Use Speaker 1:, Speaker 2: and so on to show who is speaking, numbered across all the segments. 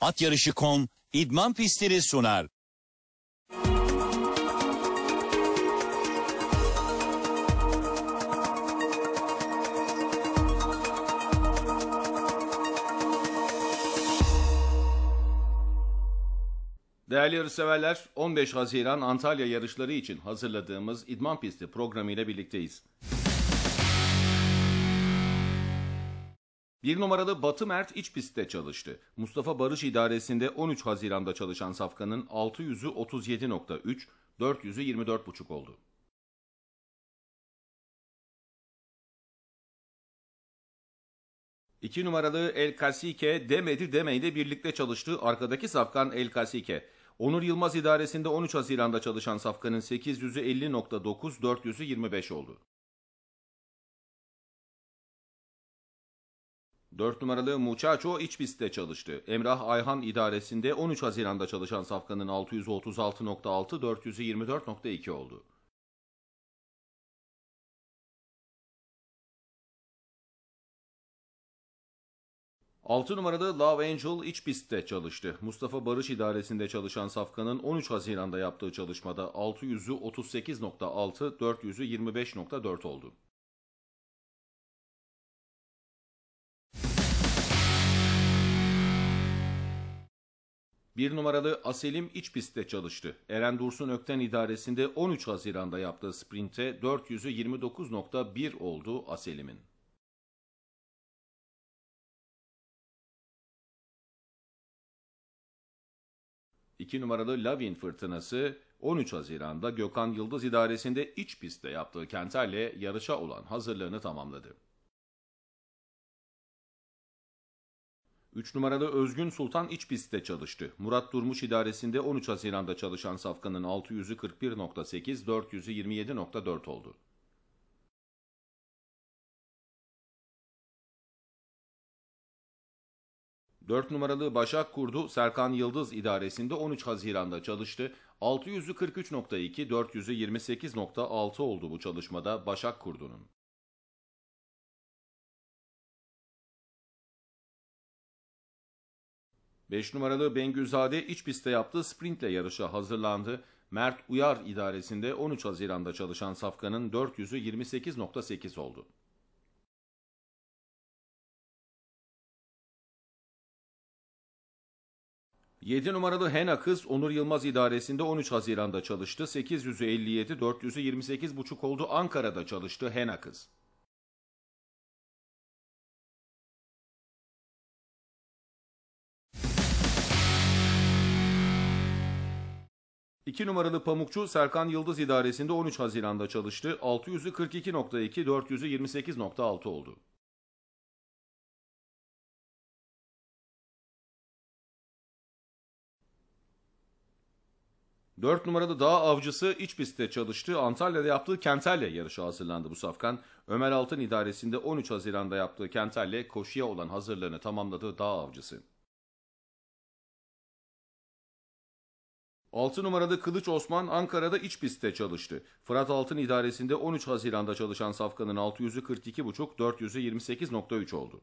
Speaker 1: At Yarışı.com idman pistleri sunar. Değerli yarışseverler, 15 Haziran Antalya yarışları için hazırladığımız İdman Pisti programı ile birlikteyiz. Bir numaralı Batı Mert iç pistte çalıştı. Mustafa Barış idaresinde 13 Haziran'da çalışan safkanın 600'ü 37.3,
Speaker 2: 400'ü 24.5 oldu. İki numaralı El Kasike demedi
Speaker 1: demeyle birlikte çalıştı. arkadaki safkan El Kasike. Onur Yılmaz idaresinde 13 Haziran'da çalışan safkanın 800'ü 50.9, 400'ü 25 oldu. 4 numaralı Muçaço iç pistte çalıştı. Emrah Ayhan idaresinde 13 Haziran'da çalışan safkanın 636.6
Speaker 2: 424.2 oldu. Altı numaralı Love
Speaker 1: Angel iç pistte çalıştı. Mustafa Barış idaresinde çalışan Safkan'ın 13 Haziran'da yaptığı çalışmada 600'ü 38.6, oldu. Bir numaralı Aselim iç pistte çalıştı. Eren Dursun Ökten idaresinde 13 Haziran'da yaptığı sprinte 400'ü 29.1 oldu
Speaker 2: Aselim'in. İki numaralı Lavin fırtınası
Speaker 1: 13 Haziran'da Gökhan Yıldız idaresinde iç pistte yaptığı kenterle yarışa olan hazırlığını tamamladı. 3 numaralı Özgün Sultan iç pistte çalıştı. Murat Durmuş idaresinde 13 Haziran'da çalışan safkanın
Speaker 2: 600'ü 41.8, oldu. Dört numaralı Başak Kurdu Serkan Yıldız idaresinde 13 Haziran'da çalıştı. 600'ü 43.2, oldu bu çalışmada Başak Kurdu'nun. 5 numaralı Bengüzade iç pistte yaptığı sprintle yarışa hazırlandı.
Speaker 1: Mert Uyar idaresinde 13 Haziran'da çalışan safkanın 400'ü 28.8 oldu.
Speaker 2: Yedi numaralı Hena Kız Onur Yılmaz idaresinde 13 Haziran'da çalıştı. 857 428,5 oldu. Ankara'da çalıştı Hena Kız. 2 numaralı
Speaker 1: pamukçu Serkan Yıldız idaresinde 13 Haziran'da çalıştı. 600'ü 42.2, 400'ü
Speaker 2: 28.6 oldu. Dört numaralı
Speaker 1: dağ avcısı iç pistte çalıştı. Antalya'da yaptığı Kentel'le yarışı hazırlandı bu safkan. Ömer Altın idaresinde 13 Haziran'da yaptığı Kentel'le koşuya olan hazırlığını tamamladı dağ avcısı. 6 numaralı Kılıç Osman Ankara'da iç pistte çalıştı. Fırat Altın idaresinde 13 Haziran'da çalışan safkanın 642.5
Speaker 2: 42,5, 400'ü 28,3 oldu.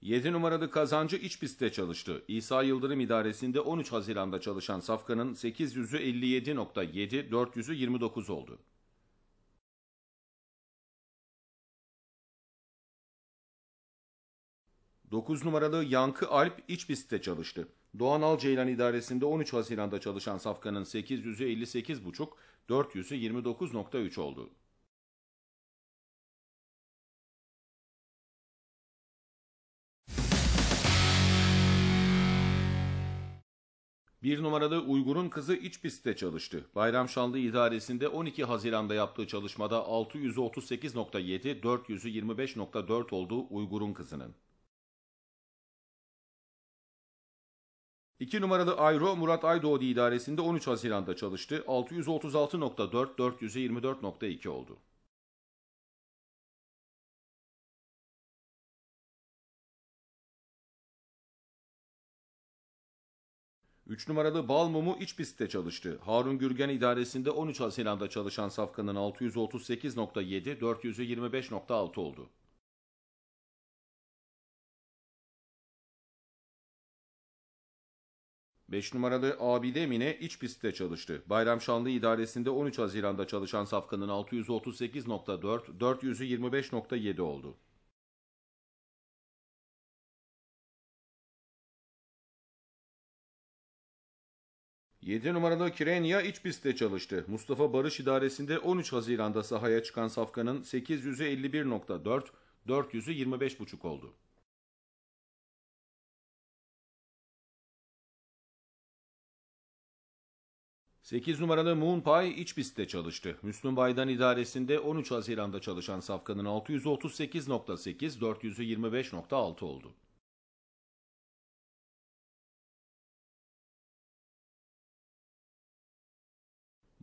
Speaker 2: Yedi numaralı kazancı iç pistte çalıştı.
Speaker 1: İsa Yıldırım idaresinde 13 Haziran'da çalışan Safkan'ın 857.7
Speaker 2: 429 oldu. 9 numaralı Yankı Alp iç
Speaker 1: pistte çalıştı. Doğan Alceylan idaresinde 13 Haziran'da çalışan safkanın 800'ü
Speaker 2: 400'ü 29,3 oldu.
Speaker 1: Bir numaralı Uygur'un kızı iç pistte çalıştı. Bayram Şanlı idaresinde 12 Haziran'da yaptığı çalışmada 638.7, 425.4 olduğu Uygur'un kızının. 2 numaralı Ayro Murat Aydoğdu idaresinde 13 Haziran'da çalıştı.
Speaker 2: 636.4 424.2 oldu. Üç numaralı Balmum'u iç pistte çalıştı. Harun Gürgen idaresinde 13 Haziran'da çalışan safkanın 638.7, 425.6 oldu. 5 numaralı Abide Mine iç pistte çalıştı. Bayram Şanlı
Speaker 1: idaresinde 13 Haziran'da çalışan safkanın 638.4, 425.7
Speaker 2: oldu. Yedi numaralı Kirenya iç pistte çalıştı.
Speaker 1: Mustafa Barış idaresinde 13 Haziran'da sahaya çıkan safkanın 851.4,
Speaker 2: 425.5 oldu. 8 numaralı Moon
Speaker 1: Pie iç pistte çalıştı. Müslüm Bay'dan idaresinde 13 Haziran'da çalışan safkanın
Speaker 2: 638.8, 425.6 oldu.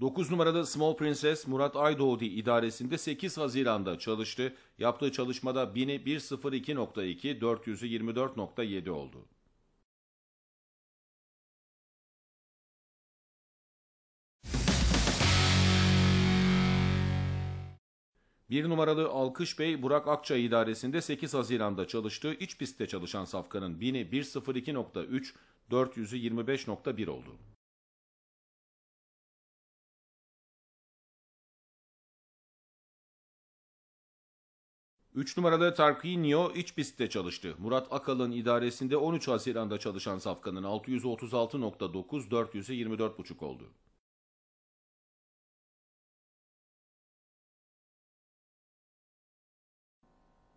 Speaker 2: Dokuz numaralı Small Princess Murat Aydoğdu idaresinde 8 Haziran'da çalıştı. Yaptığı çalışmada 1000'i 102.2, 424.7 oldu. Bir numaralı Alkış Bey Burak
Speaker 1: Akça idaresinde 8 Haziran'da çalıştığı iç pistte çalışan safkanın 1000'i 102.3,
Speaker 2: 400'ü oldu. Üç numaralı Tarquinio iç pistte çalıştı. Murat Akal'ın idaresinde 13 Haziran'da çalışan safkanın 636.9, 400'ü oldu.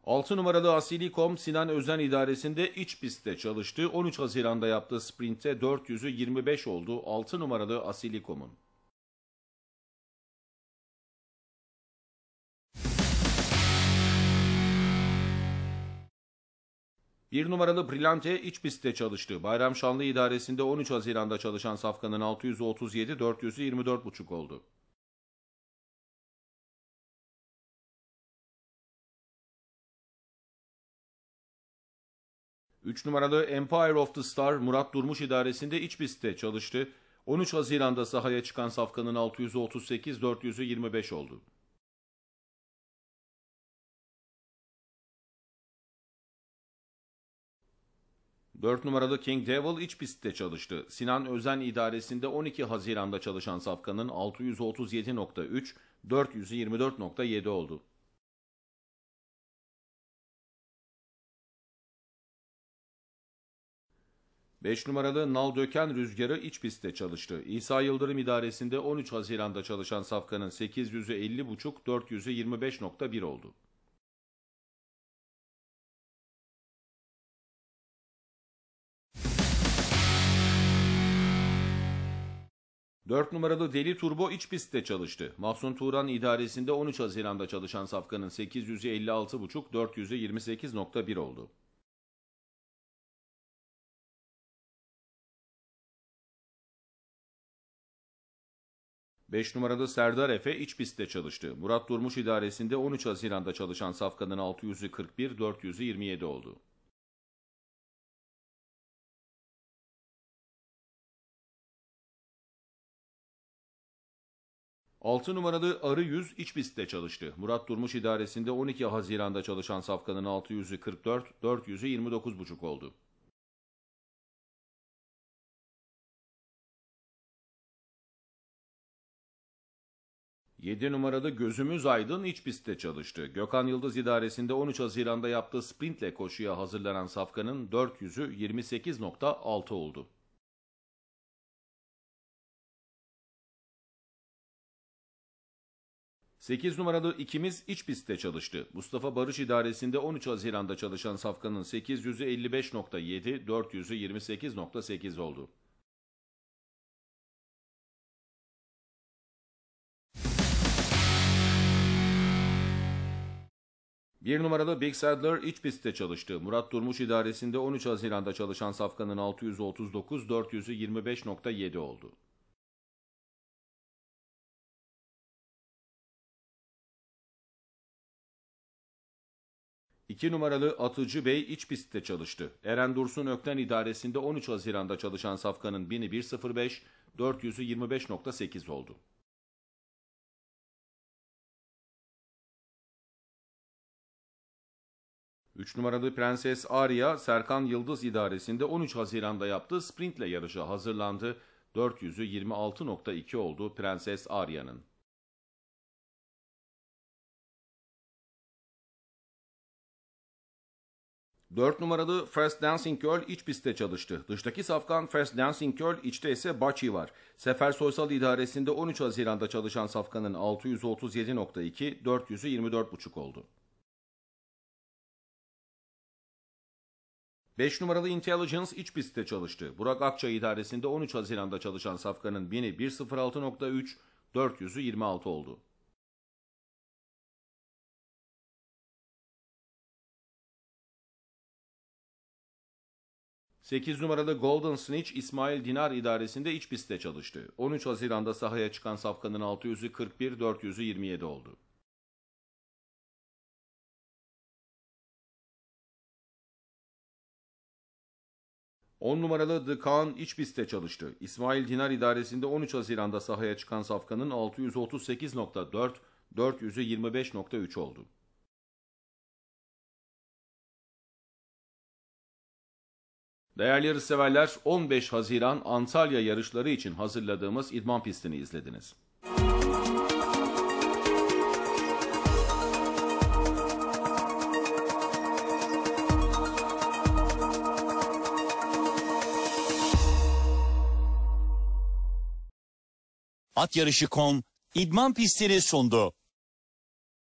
Speaker 2: 6 numaralı Asili.com Sinan Özen idaresinde iç pistte çalıştı. 13
Speaker 1: Haziran'da yaptığı sprintte 400'ü 25 oldu 6 numaralı Asili.com'un. Bir numaralı Brilante iç pistte çalıştı.
Speaker 2: Bayram Şanlı idaresinde 13 Haziran'da çalışan Safkan'ın 637, 400'ü 24,5 oldu. 3 numaralı Empire of the Star
Speaker 1: Murat Durmuş idaresinde iç pistte çalıştı. 13 Haziran'da sahaya çıkan safkanın
Speaker 2: 638 400'ü 25 oldu. Dört numaralı King
Speaker 1: Devil iç pistte çalıştı. Sinan Özen idaresinde 12 Haziran'da çalışan safkanın
Speaker 2: 637.3, 424.7 oldu. 5 numaralı Nal Döken Rüzgarı iç pistte çalıştı. İsa Yıldırım idaresinde 13 Haziran'da çalışan safkanın 850.5 50.5, 400'ü 25.1 oldu. Dört numaralı Deli Turbo
Speaker 1: iç pistte çalıştı. Mahsun Turan idaresinde 13 Haziran'da çalışan safkanın 856.5,
Speaker 2: 400'ü 28.1 oldu. 5 numarada Serdar Efe iç pistte çalıştı. Murat Durmuş idaresinde 13 Haziran'da çalışan safkanın 641-427 oldu. Altı numaralı Arı yüz iç pistte çalıştı. Murat Durmuş idaresinde 12 Haziran'da çalışan safkanın 644 44, 400'ü oldu. 7 numaralı gözümüz aydın iç pistte çalıştı. Gökhan Yıldız idaresinde
Speaker 1: 13 Haziran'da yaptığı sprintle koşuya hazırlanan Safkan'ın 400'ü 28.6
Speaker 2: oldu. Sekiz numaralı ikimiz iç pistte çalıştı. Mustafa Barış
Speaker 1: idaresinde 13 Haziran'da çalışan Safkan'ın 800'ü 55.7, 400'ü
Speaker 2: 28.8 oldu. Bir
Speaker 1: numaralı Big Sadler iç pistte çalıştı. Murat Durmuş idaresinde 13 Haziran'da çalışan safkanın
Speaker 2: 639 400'ü 25.7 oldu. İki numaralı Atıcı Bey iç pistte çalıştı. Eren Dursun Ökten idaresinde 13 Haziran'da çalışan safkanın 1005, 400'ü 25.8 oldu. 3 numaralı Prenses Arya, Serkan Yıldız idaresinde 13 Haziran'da yaptığı sprintle yarışa hazırlandı. 400'ü 26.2 oldu Prenses Arya'nın. Dört numaralı First Dancing Girl iç pistte çalıştı.
Speaker 1: Dıştaki safkan First Dancing Girl, içte ise Bachi var. Sefer Soysal idaresinde 13 Haziran'da çalışan safkanın 637.2, 400'ü 24.5 oldu. 5 numaralı Intelligence iç pistte çalıştı. Burak Akça idaresinde 13 Haziran'da çalışan safkanın bini 106.3,
Speaker 2: oldu. Sekiz numaralı
Speaker 1: Golden Snitch İsmail Dinar idaresinde iç pistte çalıştı. 13 Haziran'da sahaya çıkan safkanın
Speaker 2: 600'ü 41, oldu. 10
Speaker 1: numaralı The Kaan iç pistte çalıştı. İsmail Dinar idaresinde 13 Haziran'da sahaya çıkan safkanın
Speaker 2: 638.4, 400'ü 25.3 oldu. Değerli yarışseverler,
Speaker 1: 15 Haziran Antalya yarışları için hazırladığımız idman pistini izlediniz.
Speaker 2: At Yarışı.com idman pistleri sundu.